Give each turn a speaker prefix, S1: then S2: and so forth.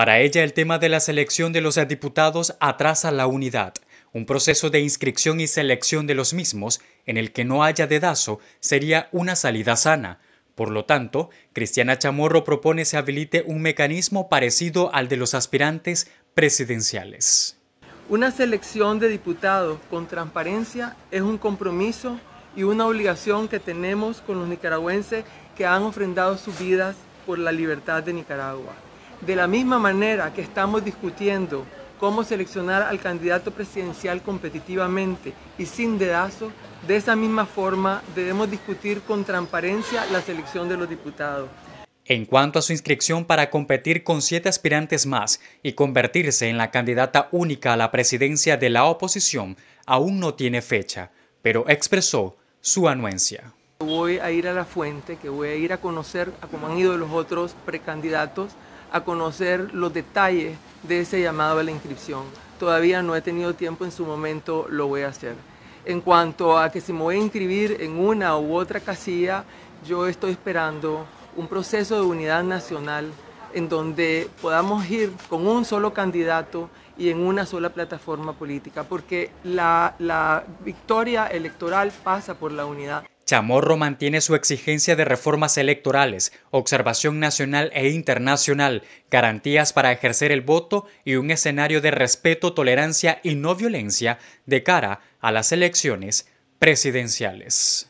S1: Para ella el tema de la selección de los diputados atrasa la unidad, un proceso de inscripción y selección de los mismos en el que no haya dedazo sería una salida sana. Por lo tanto, Cristiana Chamorro propone se habilite un mecanismo parecido al de los aspirantes presidenciales.
S2: Una selección de diputados con transparencia es un compromiso y una obligación que tenemos con los nicaragüenses que han ofrendado sus vidas por la libertad de Nicaragua. De la misma manera que estamos discutiendo cómo seleccionar al candidato presidencial competitivamente y sin dedazo, de esa misma forma debemos discutir con transparencia la selección de los diputados.
S1: En cuanto a su inscripción para competir con siete aspirantes más y convertirse en la candidata única a la presidencia de la oposición, aún no tiene fecha, pero expresó su anuencia.
S2: Voy a ir a la fuente, que voy a ir a conocer cómo han ido los otros precandidatos a conocer los detalles de ese llamado a la inscripción. Todavía no he tenido tiempo, en su momento lo voy a hacer. En cuanto a que se me voy a inscribir en una u otra casilla, yo estoy esperando un proceso de unidad nacional en donde podamos ir con un solo candidato y en una sola plataforma política, porque la, la victoria electoral pasa por la unidad.
S1: Chamorro mantiene su exigencia de reformas electorales, observación nacional e internacional, garantías para ejercer el voto y un escenario de respeto, tolerancia y no violencia de cara a las elecciones presidenciales.